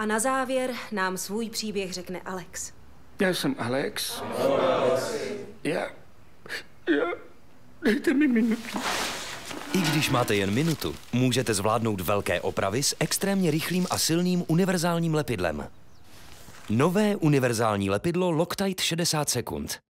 A na závěr nám svůj příběh řekne Alex. Já jsem Alex. Já... Já... Dejte mi minutu. I když máte jen minutu, můžete zvládnout velké opravy s extrémně rychlým a silným univerzálním lepidlem. Nové univerzální lepidlo Loctite 60 sekund.